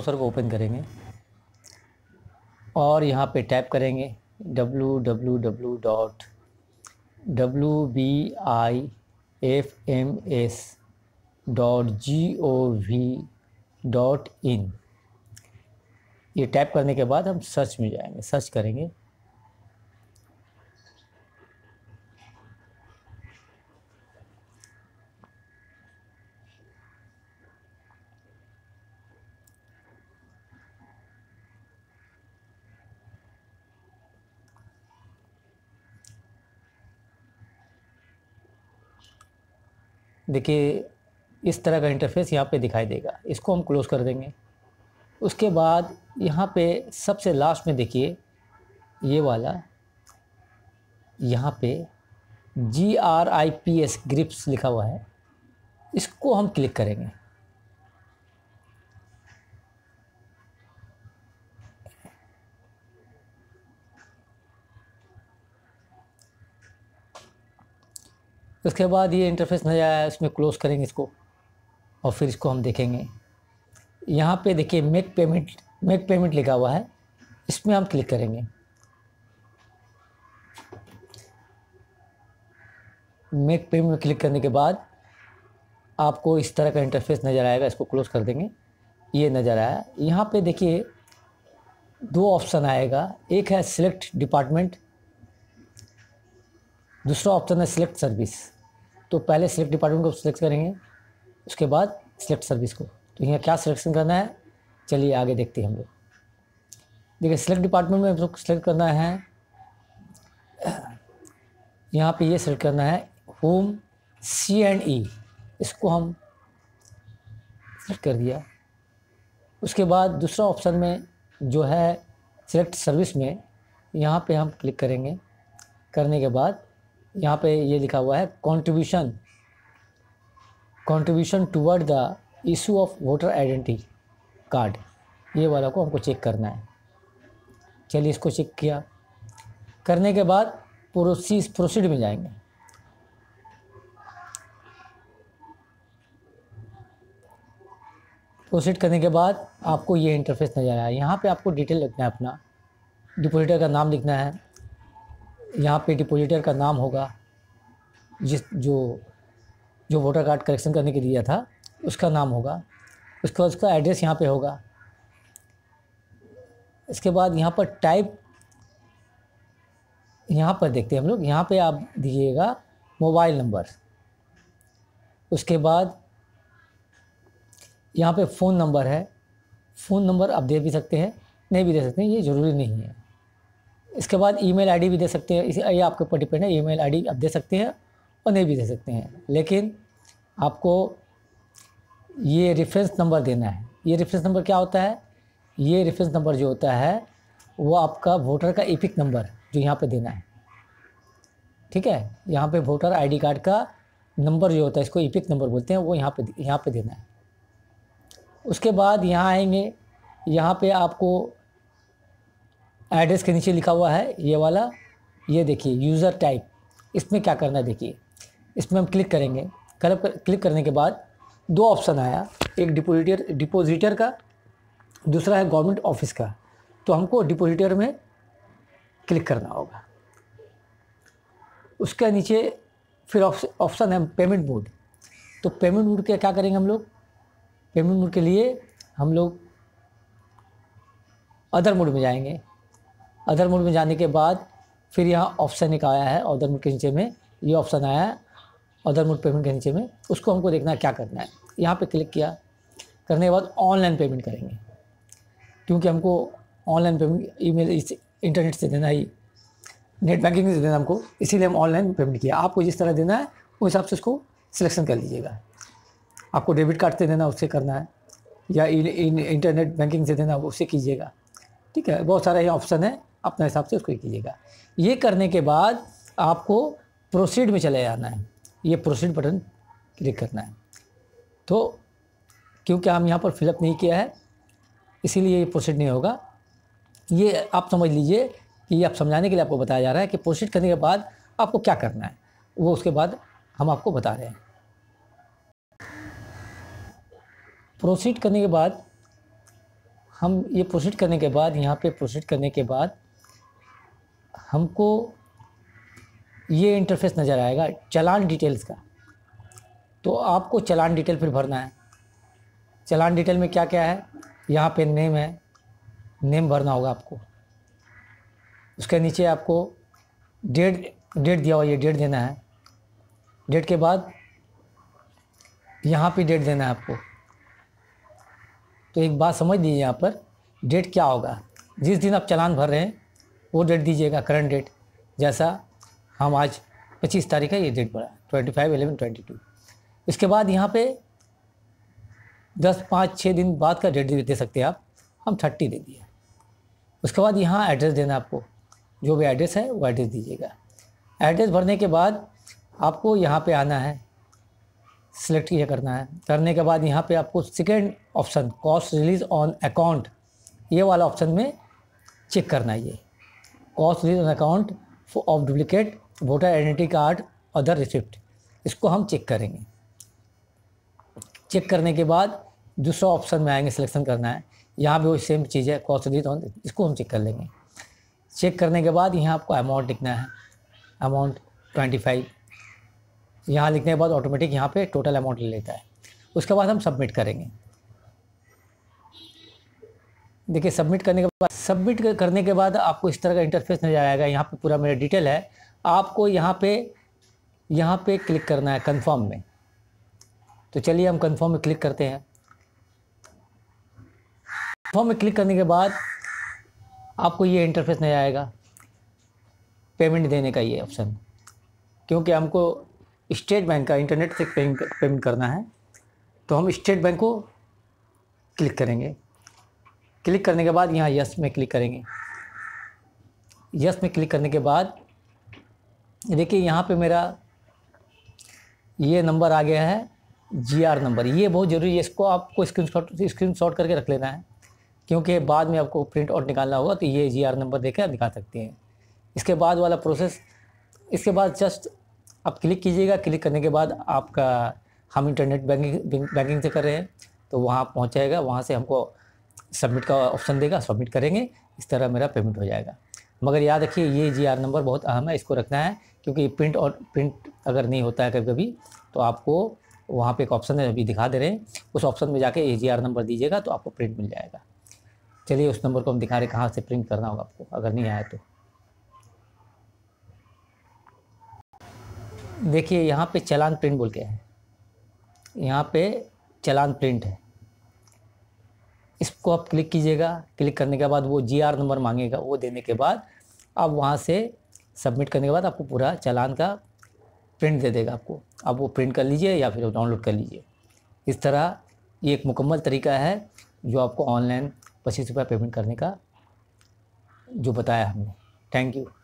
browser को open करेंगे और यहाँ पे टैप करेंगे W W W dot W B I F M S dot G O V dot in ये टैप करने के बाद हम सर्च में जाएंगे सर्च करेंगे देखिए इस तरह का इंटरफेस यहाँ पे दिखाई देगा इसको हम क्लोज़ कर देंगे उसके बाद यहाँ पे सबसे लास्ट में देखिए ये वाला यहाँ पे G R I P S grips लिखा हुआ है इसको हम क्लिक करेंगे उसके बाद ये इंटरफेस नज़र आया इसमें क्लोज़ करेंगे इसको और फिर इसको हम देखेंगे यहाँ पे देखिए मेक पेमेंट मेक पेमेंट लिखा हुआ है इसमें हम क्लिक करेंगे मेक पेमेंट में क्लिक करने के बाद आपको इस तरह का इंटरफेस नज़र आएगा इसको क्लोज़ कर देंगे ये नज़र आया यहाँ पे देखिए दो ऑप्शन आएगा एक है सिलेक्ट डिपार्टमेंट दूसरा ऑप्शन है सिलेक्ट सर्विस तो पहले सिलेक्ट डिपार्टमेंट को सिलेक्ट करेंगे उसके बाद सिलेक्ट सर्विस को तो यहाँ क्या सिलेक्शन करना है चलिए आगे देखते हैं हम लोग देखिए सिलेक्ट डिपार्टमेंट में हम लोग सिलेक्ट करना है यहाँ पे ये सिलेक्ट करना है होम सी एंड ई इसको हम सिलेक्ट कर दिया उसके बाद दूसरा ऑप्शन में जो है सिलेक्ट सर्विस में यहाँ पे हम क्लिक करेंगे करने के बाद यहाँ पे ये लिखा हुआ है contribution contribution toward the issue of voter identity card ये वाला को हमको चेक करना है चलिए इसको चेक किया करने के बाद प्रोसीस प्रोसीड में जाएंगे प्रोसीड करने के बाद आपको ये इंटरफेस नज़र आया यहाँ पे आपको डिटेल लिखना है अपना डिपोजिटर का नाम लिखना है यहाँ पे डिपोजिटर का नाम होगा जिस जो जो वोटर कार्ड करेक्शन करने के दिया था उसका नाम होगा उसका उसका एड्रेस यहाँ पे होगा इसके बाद यहाँ पर टाइप यहाँ पर देखते हैं हम लोग यहाँ पे आप दीजिएगा मोबाइल नंबर उसके बाद यहाँ पे फ़ोन नंबर है फ़ोन नंबर आप दे भी सकते हैं नहीं भी दे सकते हैं ये ज़रूरी नहीं है इसके बाद ईमेल आईडी भी दे सकते हैं इसी ये आपके ऊपर डिपेंड है ईमेल आईडी आप दे सकते हैं और नहीं भी दे सकते हैं लेकिन आपको ये रेफरेंस नंबर देना है ये रेफरेंस नंबर क्या होता है ये रेफरेंस नंबर जो होता है वो आपका वोटर का एपिक नंबर जो यहाँ पे देना है ठीक है यहाँ पे वोटर आईडी कार्ड का नंबर जो होता है इसको एपिक नंबर बोलते हैं वो यहाँ पे यहाँ पे देना है उसके बाद यहाँ आएंगे यहाँ पे आपको एड्रेस के नीचे लिखा हुआ है ये वाला ये देखिए यूज़र टाइप इसमें क्या करना है देखिए इसमें हम क्लिक करेंगे क्लब क्लिक करने के बाद दो ऑप्शन आया एक डिपोजिटर डिपोजिटर का दूसरा है गवर्नमेंट ऑफिस का तो हमको डिपोजिटर में क्लिक करना होगा उसके नीचे फिर ऑप्शन है पेमेंट मोड तो पेमेंट मोड के क्या करेंगे हम लोग पेमेंट मोड के लिए हम लोग अदर मोड में जाएंगे अदर मोड में जाने के बाद फिर यहाँ ऑप्शन एक आया है अदर मोड के नीचे में ये ऑप्शन आया है अदर मोड पेमेंट के नीचे में उसको हमको देखना है क्या करना है यहाँ पे क्लिक किया करने के बाद ऑनलाइन पेमेंट करेंगे क्योंकि हमको ऑनलाइन पेमेंट ईमेल इस इंटरनेट से देना ही नेट बैंकिंग से देना हमको इसीलिए हम ऑनलाइन पेमेंट किया आपको जिस तरह देना है उस हिसाब से उसको सिलेक्शन कर लीजिएगा आपको डेबिट कार्ड से देना उससे करना है या इंटरनेट बैंकिंग से देना उससे कीजिएगा ठीक है बहुत सारे यहाँ ऑप्शन है अपने हिसाब से उसको कीजिएगा ये करने के बाद आपको प्रोसीड में चले जाना है ये प्रोसीड बटन क्लिक करना है तो क्योंकि हम यहाँ पर फिलअप नहीं किया है इसीलिए ये प्रोसीड नहीं होगा ये आप समझ लीजिए कि ये आप समझाने के लिए आपको बताया जा रहा है कि प्रोसीड करने के बाद आपको क्या करना है वो उसके बाद हम आपको बता रहे हैं प्रोसीड करने के बाद हम ये प्रोसीड करने के बाद यहाँ पे प्रोसीड करने के बाद हमको ये इंटरफेस नज़र आएगा चलान डिटेल्स का तो आपको चलान डिटेल फिर भरना है चलान डिटेल में क्या क्या है यहाँ पे नेम है नेम भरना होगा आपको उसके नीचे आपको डेट डेट दिया हुआ ये डेट देना है डेट के बाद यहाँ पे डेट देना है आपको तो एक बात समझ लीजिए यहाँ पर डेट क्या होगा जिस दिन आप चलान भर रहे हैं वो डेट दीजिएगा करंट डेट जैसा हम आज पच्चीस तारीख है ये डेट पड़ा twenty five eleven twenty two इसके बाद यहाँ पे दस पाँच छः दिन बाद का डेट दे सकते हैं आप हम थर्टी दे दिए उसके बाद यहाँ एड्रेस देना आपको जो भी एड्रेस है वो एड्रेस दीजिएगा एड्रेस भरने के बाद आपको यहाँ पे आना है सिलेक्ट ये करना है करने के बाद यहाँ पे आपको second option cost release on account ये वाला ऑप्शन में चेक करना है ये कॉस्ट रीज on account of duplicate voter identity card other receipt इसको हम चेक करेंगे चेक करने के बाद दूसरा ऑप्शन में आएंगे सिलेक्शन करना है यहाँ भी वो सेम चीज़ है कॉस्ट रीज ऑन इसको हम चेक कर लेंगे चेक करने के बाद यहाँ आपको अमाउंट लिखना है अमाउंट ट्वेंटी फाइव यहाँ लिखने के बाद ऑटोमेटिक यहाँ पे टोटल अमाउंट ले लेता है उसके बाद हम सबमिट करेंगे देखिए सबमिट करने के बाद सबमिट करने के बाद आपको इस तरह का इंटरफेस नजर आएगा यहाँ पे पूरा मेरा डिटेल है आपको यहाँ पे यहाँ पे क्लिक करना है कंफर्म में तो चलिए हम कंफर्म में क्लिक करते हैं कंफर्म में क्लिक करने के बाद आपको ये इंटरफेस नजर आएगा पेमेंट देने का ये ऑप्शन क्योंकि हमको स्टेट बैंक का इंटरनेट से पेमेंट करना है तो हम स्टेट बैंक को क्लिक करेंगे क्लिक करने के बाद यहाँ यस में क्लिक करेंगे यस में क्लिक करने के बाद देखिए यहाँ पे मेरा ये नंबर आ गया है जी आर नंबर ये बहुत ज़रूरी है इसको आपको स्क्रीन स्क्रीन शॉट करके रख लेना है क्योंकि बाद में आपको प्रिंट आउट निकालना होगा तो ये जी आर नंबर देखकर आप निकाल सकते हैं इसके बाद वाला प्रोसेस इसके बाद जस्ट आप क्लिक कीजिएगा क्लिक करने के बाद आपका हम इंटरनेट बैंकिंग बैंकिंग से कर रहे हैं तो वहाँ पहुँचाएगा वहाँ से हमको सबमिट का ऑप्शन देगा सबमिट करेंगे इस तरह मेरा पेमेंट हो जाएगा मगर याद रखिए ये जी आर नंबर बहुत अहम है इसको रखना है क्योंकि प्रिंट और प्रिंट अगर नहीं होता है कभी कभी तो आपको वहाँ पे एक ऑप्शन है अभी दिखा दे रहे हैं उस ऑप्शन में जाके ए जी आर नंबर दीजिएगा तो आपको प्रिंट मिल जाएगा चलिए उस नंबर को हम दिखा रहे कहाँ से प्रिंट करना होगा आपको अगर नहीं आया तो देखिए यहाँ पे चलान प्रिंट बोल के है यहाँ पे चलान प्रिंट है इसको आप क्लिक कीजिएगा क्लिक करने के बाद वो जी नंबर मांगेगा वो देने के बाद आप वहाँ से सबमिट करने के बाद आपको पूरा चालान का प्रिंट दे देगा आपको आप वो प्रिंट कर लीजिए या फिर डाउनलोड कर लीजिए इस तरह ये एक मुकम्मल तरीका है जो आपको ऑनलाइन पच्चीस रुपये पेमेंट करने का जो बताया हमने थैंक यू